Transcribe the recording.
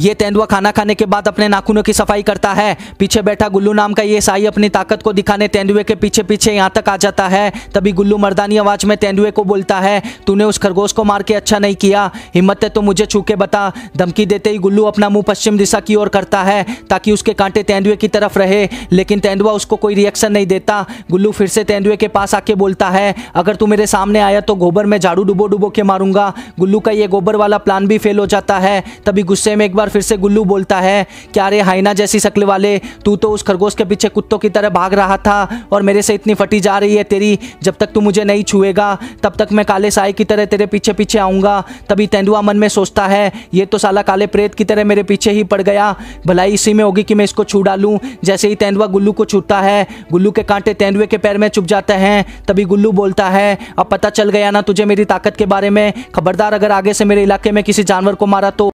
ये तेंदुआ खाना खाने के बाद अपने नाखूनों की सफाई करता है पीछे बैठा गुल्लू नाम का ये साई अपनी ताकत को दिखाने तेंदुए के पीछे पीछे यहाँ तक आ जाता है तभी गुल्लू मर्दानी आवाज में तेंदुए को बोलता है तूने उस खरगोश को मार के अच्छा नहीं किया हिम्मत है तो मुझे छू के बता धमकी देते ही गुल्लू अपना मुंह पश्चिम दिशा की ओर करता है ताकि उसके कांटे तेंदुए की तरफ रहे लेकिन तेंदुआ उसको कोई रिएक्शन नहीं देता गुल्लू फिर से तेंदुए के पास आके बोलता है अगर तू मेरे सामने आया तो गोबर में झाड़ू डुबो डुबो के मारूंगा गुल्लू का ये गोबर वाला प्लान भी फेल हो जाता है तभी गुस्से में एक बार फिर से गुल्लू बोलता है क्या रे हाइना जैसी शक्ल वाले तू तो उस खरगोश के पीछे कुत्तों की तरह भाग रहा था और मेरे से इतनी फटी जा रही है तेरी जब तक तू मुझे नहीं छुएगा तब तक मैं काले साय की तरह तेरे पीछे पीछे आऊँगा तभी तेंदुआ मन में सोचता है ये तो साला काले प्रेत की तरह मेरे पीछे ही पड़ गया भलाई इसी में होगी कि मैं इसको छू डालूँ जैसे ही तेंदुआ गुल्लू को छूता है गुल्लू के कांटे तेंदुए के पैर में चुप जाते हैं तभी गुल्लू बोलता है अब पता चल गया ना तुझे मेरी ताकत के बारे में खबरदार अगर आगे से मेरे इलाके में किसी जानवर को मारा तो